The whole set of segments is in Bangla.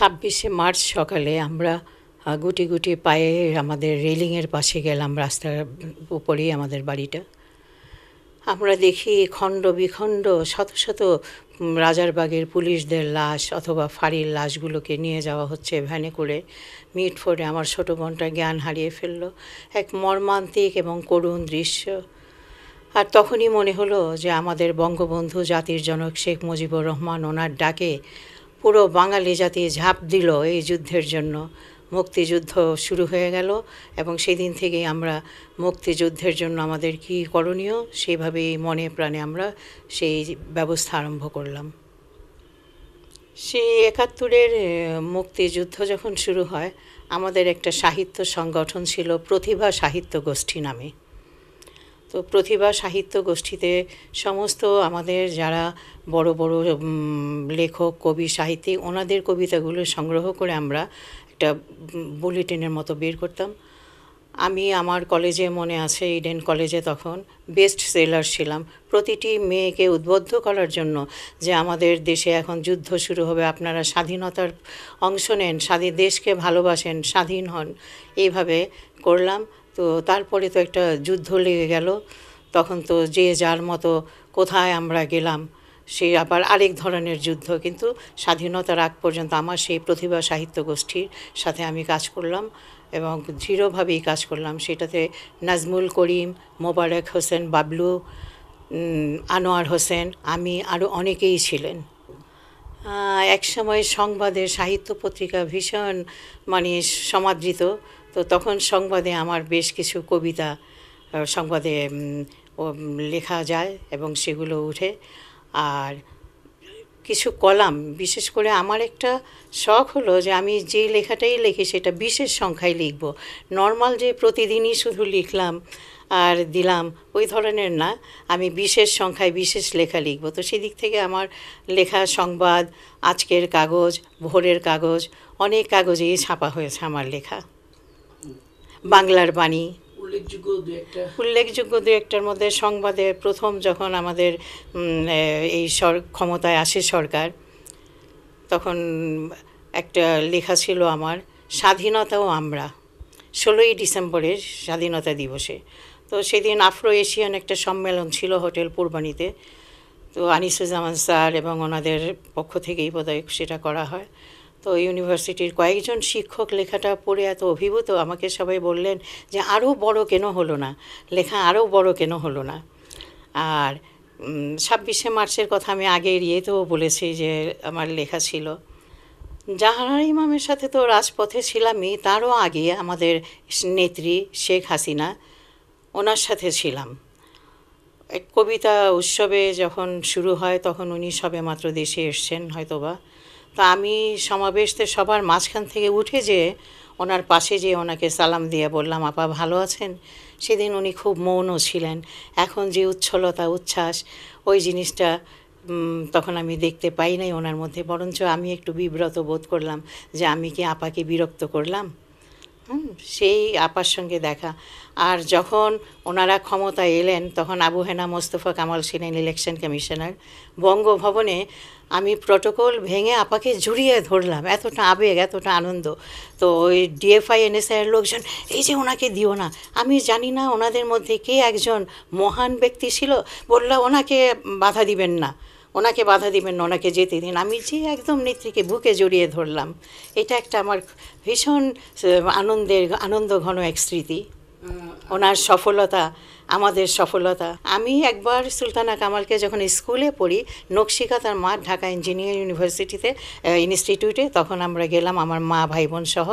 ছাব্বিশে মার্চ সকালে আমরা গুটি গুটি পায়ে আমাদের রেলিংয়ের পাশে গেলাম রাস্তার উপরেই আমাদের বাড়িটা আমরা দেখি খণ্ড বিখণ্ড শত শত রাজারবাগের পুলিশদের লাশ অথবা ফাঁড়ির লাশগুলোকে নিয়ে যাওয়া হচ্ছে ভ্যানে করে মিট ফোরে আমার ছোটো বোনটা জ্ঞান হারিয়ে ফেললো এক মর্মান্তিক এবং করুণ দৃশ্য আর তখনই মনে হলো যে আমাদের বঙ্গবন্ধু জাতির জনক শেখ মুজিবুর রহমান ওনার ডাকে পুরো বাঙালি জাতি ঝাঁপ দিল এই যুদ্ধের জন্য মুক্তিযুদ্ধ শুরু হয়ে গেল এবং সেই দিন থেকেই আমরা মুক্তিযুদ্ধের জন্য আমাদের কি করণীয় সেইভাবেই মনে প্রাণে আমরা সেই ব্যবস্থা আরম্ভ করলাম সেই একাত্তরের মুক্তিযুদ্ধ যখন শুরু হয় আমাদের একটা সাহিত্য সংগঠন ছিল প্রতিভা সাহিত্য গোষ্ঠী নামে তো প্রতিভা সাহিত্য গোষ্ঠীতে সমস্ত আমাদের যারা বড় বড় লেখক কবি সাহিত্যিক ওনাদের কবিতাগুলো সংগ্রহ করে আমরা একটা বুলেটিনের মতো বের করতাম আমি আমার কলেজে মনে আছে ইডেন কলেজে তখন বেস্ট সেলার ছিলাম প্রতিটি মেয়েকে উদ্বুদ্ধ করার জন্য যে আমাদের দেশে এখন যুদ্ধ শুরু হবে আপনারা স্বাধীনতার অংশ নেন স্বাধীন দেশকে ভালোবাসেন স্বাধীন হন এইভাবে করলাম তো তারপরে তো একটা যুদ্ধ লেগে গেল তখন তো যে যার মতো কোথায় আমরা গেলাম সে আবার আরেক ধরনের যুদ্ধ কিন্তু স্বাধীনতার আগ পর্যন্ত আমার সেই প্রতিভা সাহিত্য গোষ্ঠীর সাথে আমি কাজ করলাম এবং দৃঢ়ভাবেই কাজ করলাম সেটাতে নাজমুল করিম মোবারক হোসেন বাবলু আনোয়ার হোসেন আমি আরও অনেকেই ছিলেন এক সময় সংবাদের সাহিত্য পত্রিকা ভীষণ মানে সমাদৃত তো তখন সংবাদে আমার বেশ কিছু কবিতা সংবাদে লেখা যায় এবং সেগুলো উঠে আর কিছু কলাম বিশেষ করে আমার একটা শখ হলো যে আমি যে লেখাটাই লিখি সেটা বিশেষ সংখ্যায় লিখব নর্মাল যে প্রতিদিনই শুধু লিখলাম আর দিলাম ওই ধরনের না আমি বিশেষ সংখ্যায় বিশেষ লেখা লিখব তো সেদিক থেকে আমার লেখা সংবাদ আজকের কাগজ ভোরের কাগজ অনেক কাগজেই ছাপা হয়েছে আমার লেখা বাংলার বাণী উল্লেখযোগ্য দু একটার মধ্যে সংবাদে প্রথম যখন আমাদের এই সর ক্ষমতায় আসে সরকার তখন একটা লেখা ছিল আমার স্বাধীনতাও আমরা ষোলোই ডিসেম্বরের স্বাধীনতা দিবসে তো সেদিন আফ্রো এশিয়ান একটা সম্মেলন ছিল হোটেল পূর্বাণীতে তো আনিসুজ্জামান স্যার এবং ওনাদের পক্ষ থেকেই বোধহয় সেটা করা হয় তো ইউনিভার্সিটির কয়েকজন শিক্ষক লেখাটা পড়ে এত অভিভূত আমাকে সবাই বললেন যে আরও বড় কেন হলো না লেখা আরও বড় কেন হলো না আর ছাব্বিশে মার্চের কথা আমি আগের ইয়েতেও বলেছি যে আমার লেখা ছিল জাহানার ইমামের সাথে তো রাজপথে ছিলামই তারও আগে আমাদের নেত্রী শেখ হাসিনা ওনার সাথে ছিলাম কবিতা উৎসবে যখন শুরু হয় তখন উনি সবে মাত্র দেশে এসছেন হয়তোবা তা আমি সমাবেশতে সবার মাঝখান থেকে উঠে যেয়ে ওনার পাশে যেয়ে ওনাকে সালাম দিয়ে বললাম আপা ভালো আছেন সেদিন উনি খুব মৌনও ছিলেন এখন যে উচ্ছলতা উচ্ছ্বাস ওই জিনিসটা তখন আমি দেখতে পাই নাই ওনার মধ্যে বরঞ্চ আমি একটু বিব্রত বোধ করলাম যে আমি কি আপাকে বিরক্ত করলাম সেই আপার সঙ্গে দেখা আর যখন ওনারা ক্ষমতায় এলেন তখন আবু হেনা মোস্তফা কামাল ছিলেন ইলেকশন কমিশনার বঙ্গভবনে আমি প্রটোকল ভেঙে আপাকে জুড়িয়ে ধরলাম এতটা আবেগ এতটা আনন্দ তো ওই ডিএফআই এনএসআইয়ের লোকজন এই যে ওনাকে দিও না আমি জানি না ওনাদের মধ্যে কে একজন মহান ব্যক্তি ছিল বললো ওনাকে বাধা দিবেন না ওনাকে বাধা দিবেন না ওনাকে যেতে দিন আমি যে একদম নেত্রীকে বুকে জড়িয়ে ধরলাম এটা একটা আমার ভীষণ আনন্দের আনন্দ ঘন এক স্মৃতি ওনার সফলতা আমাদের সফলতা আমি একবার সুলতানা কামালকে যখন স্কুলে পড়ি নকশিকা তার মা ঢাকা ইঞ্জিনিয়ার ইউনিভার্সিটিতে ইনস্টিটিউটে তখন আমরা গেলাম আমার মা ভাই বোন সহ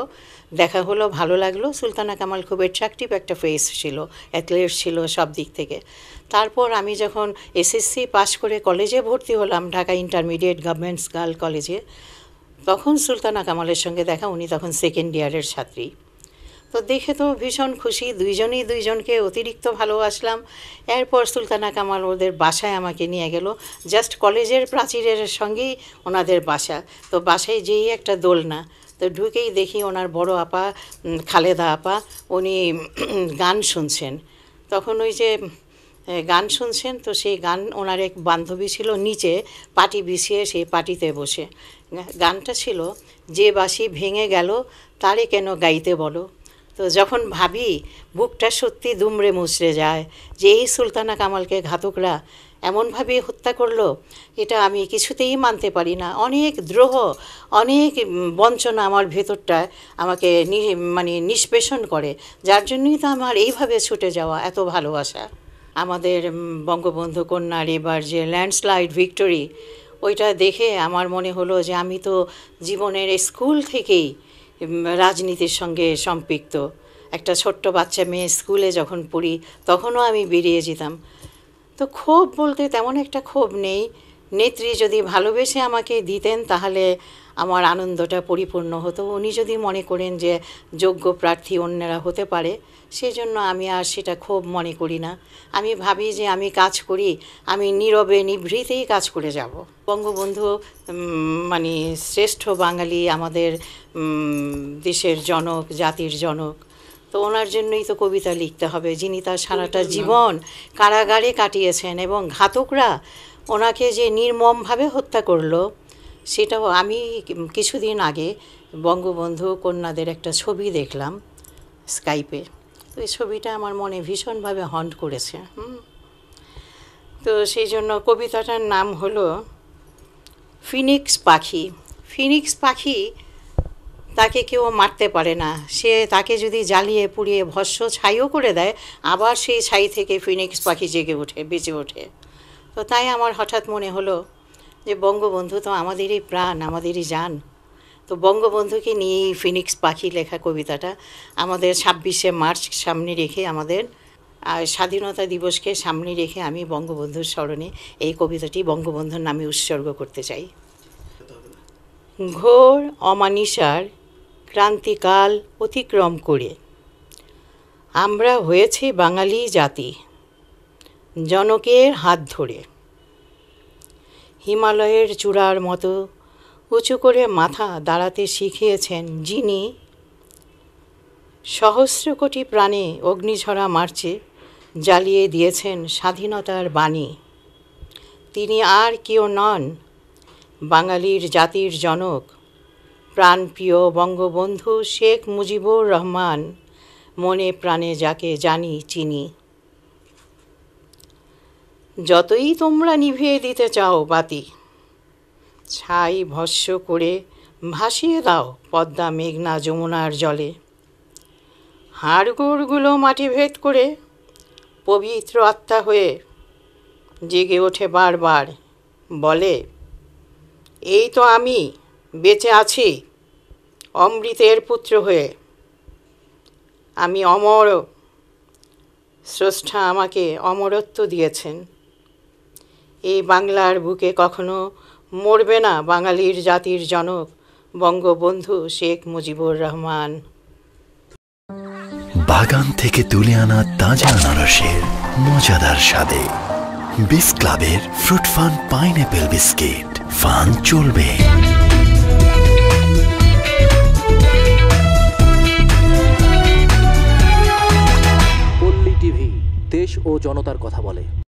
দেখা হলো ভালো লাগলো সুলতানা কামাল খুব অ্যাট্রাকটিভ একটা ফেস ছিল অ্যাথলেট ছিল সব দিক থেকে তারপর আমি যখন এসএসসি পাশ করে কলেজে ভর্তি হলাম ঢাকা ইন্টারমিডিয়েট গভর্নমেন্টস গার্ল কলেজে তখন সুলতানা কামালের সঙ্গে দেখা উনি তখন সেকেন্ড ইয়ারের ছাত্রী তো দেখে তো ভীষণ খুশি দুইজনেই দুইজনকে অতিরিক্ত ভালোবাসলাম এরপর সুলতানা কামাল ওদের বাসায় আমাকে নিয়ে গেল জাস্ট কলেজের প্রাচীরের সঙ্গেই ওনাদের বাসা তো বাসায় যেই একটা দোলনা তো ঢুকেই দেখি ওনার বড় আপা খালেদা আপা উনি গান শুনছেন তখন ওই যে গান শুনছেন তো সেই গান ওনার এক বান্ধবী ছিল নিচে পাটি বিছিয়ে সেই পাটিতে বসে গানটা ছিল যে বাসি ভেঙে গেল তারে কেন গাইতে বলো তো যখন ভাবি বুকটা সত্যি দুমড়ে মুচড়ে যায় যে এই সুলতানা কামালকে ঘাতকরা এমনভাবে হত্যা করলো এটা আমি কিছুতেই মানতে পারি না অনেক দ্রোহ অনেক বঞ্চনা আমার ভেতরটা আমাকে মানে নিষ্পেষণ করে যার জন্যই তো আমার এইভাবে ছুটে যাওয়া এত ভালোবাসা আমাদের বঙ্গবন্ধু কন্যার এবার যে ল্যান্ডস্লাইড ভিক্টরি ওইটা দেখে আমার মনে হলো যে আমি তো জীবনের স্কুল থেকেই রাজনীতির সঙ্গে সম্পৃক্ত একটা ছোট্ট বাচ্চা মেয়ে স্কুলে যখন পড়ি তখনও আমি বেরিয়ে যেতাম তো ক্ষোভ বলতে তেমন একটা ক্ষোভ নেই নেত্রী যদি ভালোবেসে আমাকে দিতেন তাহলে আমার আনন্দটা পরিপূর্ণ হতো উনি যদি মনে করেন যে যোগ্য প্রার্থী অন্যরা হতে পারে সেজন্য আমি আর সেটা খুব মনে করি না আমি ভাবি যে আমি কাজ করি আমি নীরবে নিভৃতেই কাজ করে যাব বঙ্গবন্ধু মানে শ্রেষ্ঠ বাঙালি আমাদের দেশের জনক জাতির জনক তো ওনার জন্যই তো কবিতা লিখতে হবে যিনি তার সারাটা জীবন কারাগারে কাটিয়েছেন এবং ঘাতকরা ওনাকে যে নির্মমভাবে হত্যা করলো সেটাও আমি কিছুদিন আগে বঙ্গবন্ধু কন্যাদের একটা ছবি দেখলাম স্কাইপে তো এই ছবিটা আমার মনে ভীষণভাবে হন্ট করেছে তো সেই জন্য কবিতাটার নাম হলো ফিনিক্স পাখি ফিনিক্স পাখি তাকে কেউ মারতে পারে না সে তাকে যদি জ্বালিয়ে পুড়িয়ে ভস্য ছাইও করে দেয় আবার সেই ছাই থেকে ফিনিক্স পাখি জেগে ওঠে বেঁচে ওঠে তো তাই আমার হঠাৎ মনে হলো যে বঙ্গবন্ধু তো আমাদেরই প্রাণ আমাদেরই যান তো বঙ্গবন্ধুকে নিয়ে ফিনিক্স পাখি লেখা কবিতাটা আমাদের ছাব্বিশে মার্চ সামনে রেখে আমাদের স্বাধীনতা দিবসকে সামনে রেখে আমি বঙ্গবন্ধুর স্মরণে এই কবিতাটি বঙ্গবন্ধুর নামে উৎসর্গ করতে চাই ঘোর অমানিসার ক্রান্তিকাল অতিক্রম করে আমরা হয়েছে বাঙালি জাতি জনকের হাত ধরে হিমালয়ের চূড়ার মতো উঁচু করে মাথা দাঁড়াতে শিখিয়েছেন যিনি সহস্র কোটি প্রাণে অগ্নিঝরা মার্চে জ্বালিয়ে দিয়েছেন স্বাধীনতার বাণী তিনি আর কেউ নন বাঙালির জাতির জনক প্রাণপ্রিয় বঙ্গবন্ধু শেখ মুজিবুর রহমান মনে প্রাণে যাকে জানি চিনি যতই তোমরা নিভিয়ে দিতে চাও বাতি ছাই ভস্য করে ভাসিয়ে দাও পদ্মা মেঘনা যমুনার জলে হাড়গোড়গুলো মাটি ভেদ করে পবিত্র আত্মা হয়ে জেগে ওঠে বারবার বলে এই তো আমি বেঁচে আছি অমৃতের পুত্র হয়ে আমি অমর স্রষ্টা আমাকে অমরত্ব দিয়েছেন এই বাংলার বুকে কখনো মরবে না বাঙালির জাতির জনক বঙ্গবন্ধু শেখ মুজিবুর রহমান বাগান থেকে তুলে আনা তাজা আনারসের মজাদার স্বাদে বিস ক্লাবের fruit fun pineapple biscuit fun চলবে পল্লী টিভি দেশ ও জনতার কথা বলে